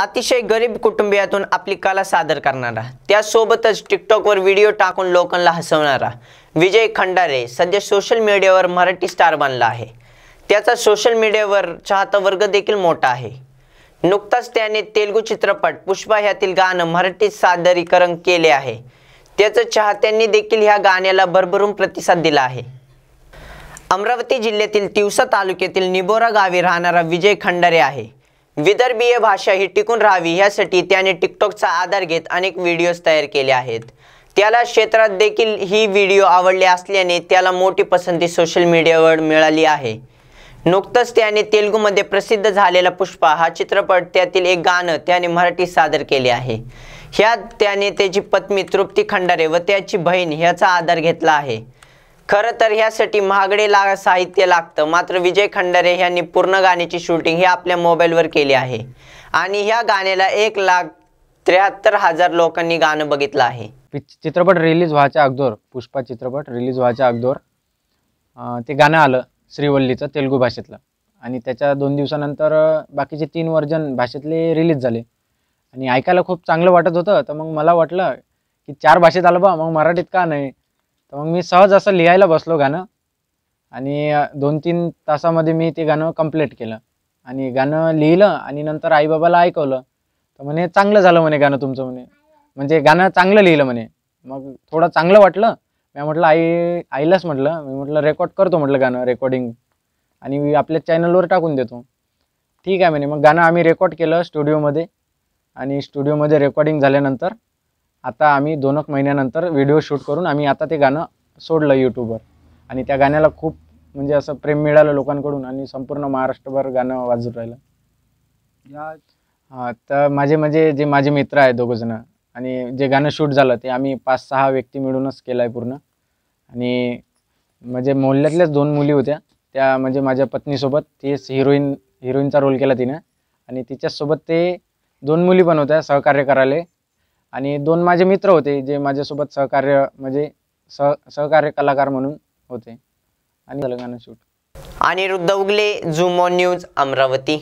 अतिशय गरीब कुटुंबियातून आपली कला सादर करणारा त्यासोबतच टिकटॉकवर व्हिडिओ टाकून लोकांना हसवणारा विजय खंडारे सध्या सोशल मीडियावर मराठी स्टार बनला आहे त्याचा सोशल मीडियावर चाहता वर्ग देखील मोठा आहे नुकताच त्याने तेलुगू चित्रपट पुष्पा ह्यातील गाणं मराठीत सादरीकरण केले आहे त्याचं चाहत्यांनी देखील ह्या गाण्याला भरभरून प्रतिसाद दिला आहे अमरावती जिल्ह्यातील तिवसा तालुक्यातील निबोरा गावी राहणारा विजय खंडारे आहे विदर्भीय भाषा ही टिकून राहावी यासाठी त्याने टिकटॉकचा आधार घेत अनेक व्हिडिओज तयार केले आहेत त्याला क्षेत्रात देखील ही व्हिडिओ आवडले असल्याने त्याला मोठी पसंती सोशल मीडियावर मिळाली आहे नुकतंच त्याने तेलुगूमध्ये प्रसिद्ध झालेला पुष्पा हा चित्रपट त्यातील एक गाणं त्याने मराठीत सादर केले आहे ह्यात त्याने त्याची पत्नी तृप्ती खंडारे व त्याची बहीण ह्याचा आधार घेतला आहे खरं तर ह्यासाठी महागडे ला साहित्य लागतं मात्र विजय खंडारे यांनी पूर्ण गाण्याची शूटिंग हे आपल्या मोबाईलवर केली आहे आणि ह्या गाण्याला एक लाख त्र्याहत्तर हजार लोकांनी गाणं बघितलं आहे चित्रपट रिलीज व्हायच्या अगदोर पुष्पा चित्रपट रिलीज व्हायच्या अगदोर ते गाणं आलं श्रीवल्लीचं तेलुगू भाषेतलं आणि त्याच्या दोन दिवसानंतर बाकीचे तीन वर्जन भाषेतले रिलीज झाले आणि ऐकायला खूप चांगलं वाटत होतं तर मग मला वाटलं की चार भाषेत आलं बा मग मराठीत का नाही तर मग मी सहज असं लिहायला बसलो गाणं आणि दोन तीन तासामध्ये मी ते गाणं कम्प्लीट केलं आणि गाणं लिहिलं आणि नंतर आईबाबाला ऐकवलं तर म्हणे चांगलं झालं म्हणे गाणं तुमचं म्हणे म्हणजे गाणं चांगलं लिहिलं म्हणे मग थोडं चांगलं वाटलं मी म्हटलं आई आईलाच म्हटलं मी म्हटलं रेकॉर्ड करतो म्हटलं गाणं रेकॉर्डिंग आणि मी आपल्या चॅनलवर टाकून देतो ठीक आहे म्हणे मग गाणं आम्ही रेकॉर्ड केलं स्टुडिओमध्ये आणि स्टुडिओमध्ये रेकॉर्डिंग झाल्यानंतर आता आम्ही दोन महिन्यानंतर व्हिडिओ शूट करून आम्ही आता ते गाणं सोडलं यूट्यूबवर आणि त्या गाण्याला खूप म्हणजे असं प्रेम मिळालं लोकांकडून आणि संपूर्ण महाराष्ट्रभर गाणं वाजून राहिलं तर माझे म्हणजे जे माझे मित्र आहेत दोघंजणं आणि जे गाणं शूट झालं ते आम्ही पाच सहा व्यक्ती मिळूनच केलं आहे पूर्ण आणि म्हणजे मोहल्ल्यातल्याच दोन मुली होत्या त्या म्हणजे माझ्या पत्नीसोबत तीच हिरोईन हिरोईनचा रोल केला तिनं आणि तिच्यासोबत ते दोन मुली पण होत्या सहकार्य करायला आणि दोन माझे मित्र होते जे माझ्यासोबत सहकार्य म्हणजे सह सहकार्य कलाकार म्हणून होते आणि झालं गाणं शूट अनिरुद्ध उगले झुमॉन न्यूज अमरावती